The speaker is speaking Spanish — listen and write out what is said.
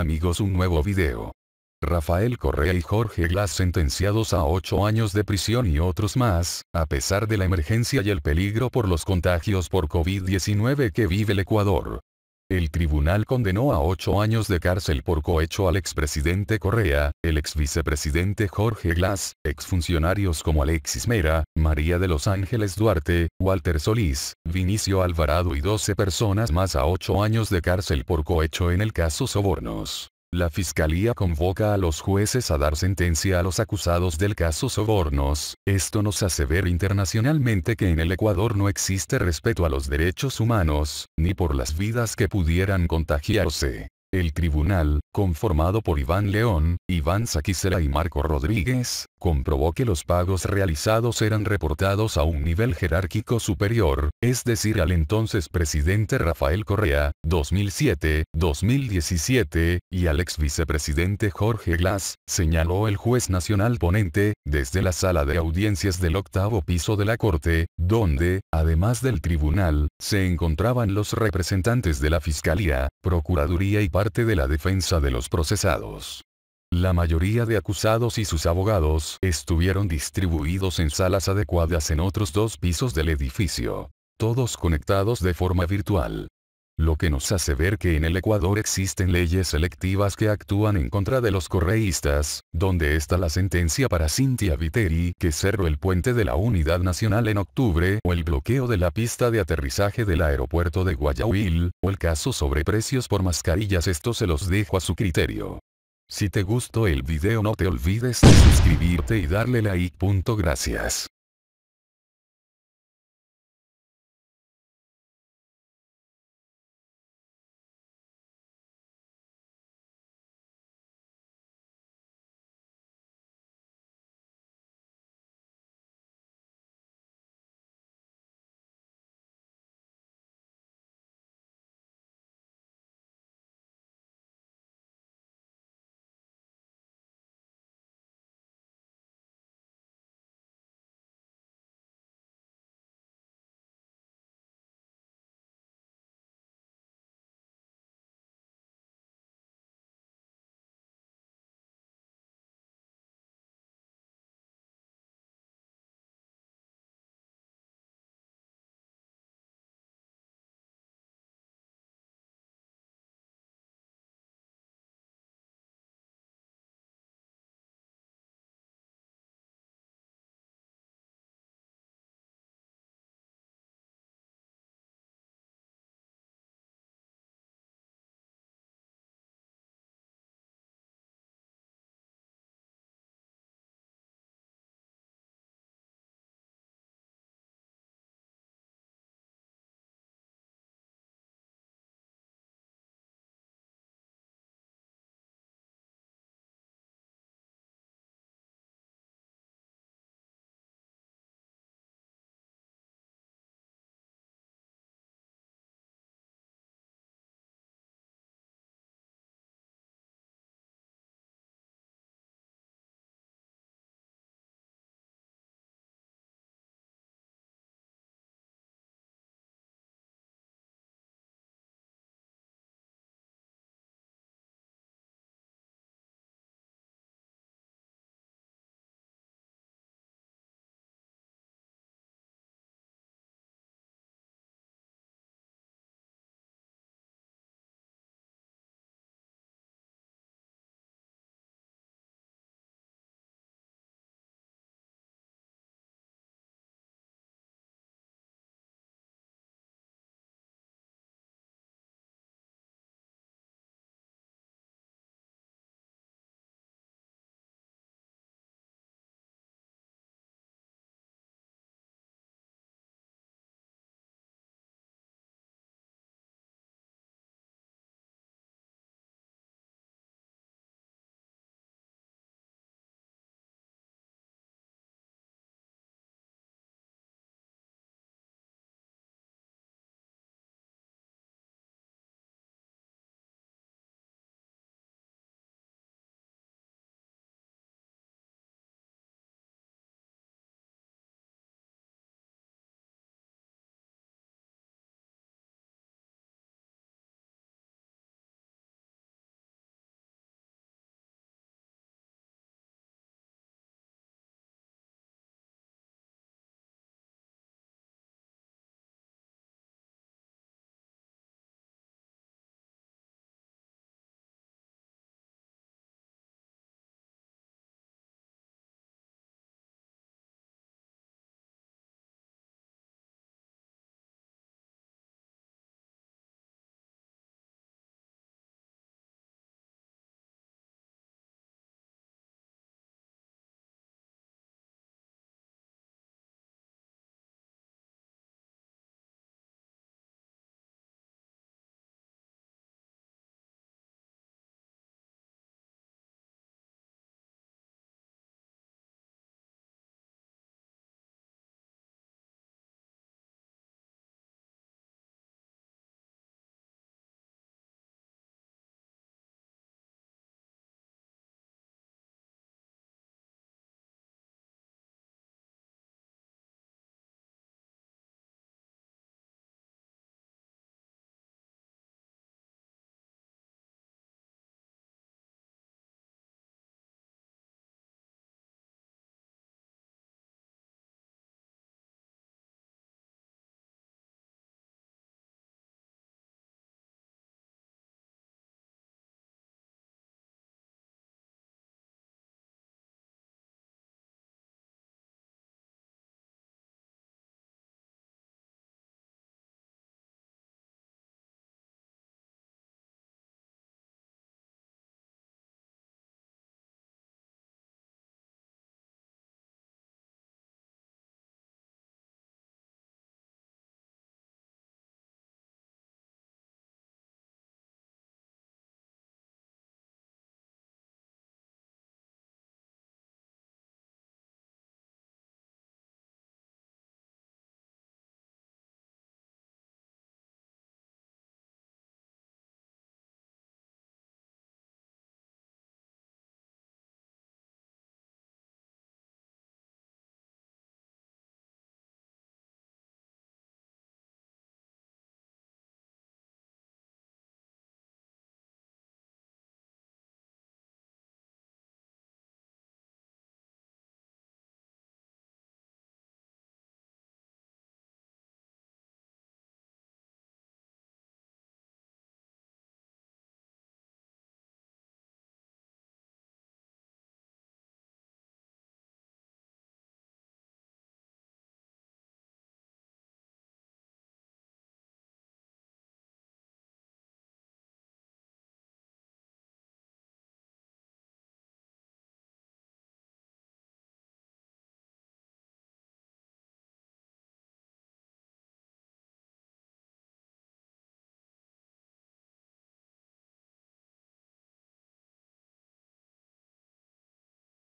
amigos un nuevo video. Rafael Correa y Jorge Glass sentenciados a 8 años de prisión y otros más, a pesar de la emergencia y el peligro por los contagios por COVID-19 que vive el Ecuador el tribunal condenó a ocho años de cárcel por cohecho al expresidente Correa, el exvicepresidente Jorge Glass, exfuncionarios como Alexis Mera, María de los Ángeles Duarte, Walter Solís, Vinicio Alvarado y 12 personas más a ocho años de cárcel por cohecho en el caso Sobornos. La fiscalía convoca a los jueces a dar sentencia a los acusados del caso Sobornos. Esto nos hace ver internacionalmente que en el Ecuador no existe respeto a los derechos humanos, ni por las vidas que pudieran contagiarse. El tribunal, conformado por Iván León, Iván Saquicera y Marco Rodríguez, comprobó que los pagos realizados eran reportados a un nivel jerárquico superior, es decir al entonces presidente Rafael Correa, 2007-2017, y al ex vicepresidente Jorge Glass, señaló el juez nacional ponente, desde la sala de audiencias del octavo piso de la corte, donde, además del tribunal, se encontraban los representantes de la Fiscalía, Procuraduría y parte de la defensa de los procesados. La mayoría de acusados y sus abogados estuvieron distribuidos en salas adecuadas en otros dos pisos del edificio, todos conectados de forma virtual. Lo que nos hace ver que en el Ecuador existen leyes selectivas que actúan en contra de los correístas, donde está la sentencia para Cintia Viteri que cerró el puente de la Unidad Nacional en octubre o el bloqueo de la pista de aterrizaje del aeropuerto de Guayaquil, o el caso sobre precios por mascarillas esto se los dejo a su criterio. Si te gustó el video no te olvides de suscribirte y darle like. Gracias.